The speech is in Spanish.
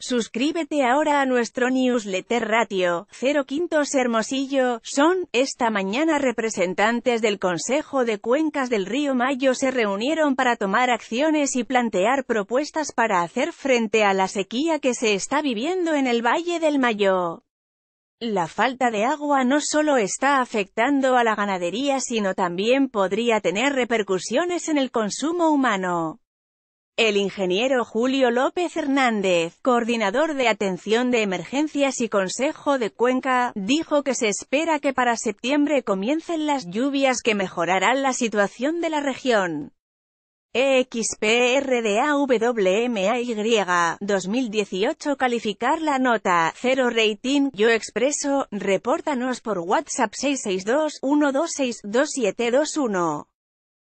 Suscríbete ahora a nuestro newsletter Ratio, 0 Quintos Hermosillo, son, esta mañana representantes del Consejo de Cuencas del Río Mayo se reunieron para tomar acciones y plantear propuestas para hacer frente a la sequía que se está viviendo en el Valle del Mayo. La falta de agua no solo está afectando a la ganadería sino también podría tener repercusiones en el consumo humano. El ingeniero Julio López Hernández, coordinador de atención de emergencias y consejo de Cuenca, dijo que se espera que para septiembre comiencen las lluvias que mejorarán la situación de la región. EXPRDAWMAY 2018 calificar la nota 0 rating yo expreso repórtanos por WhatsApp 662 126 2721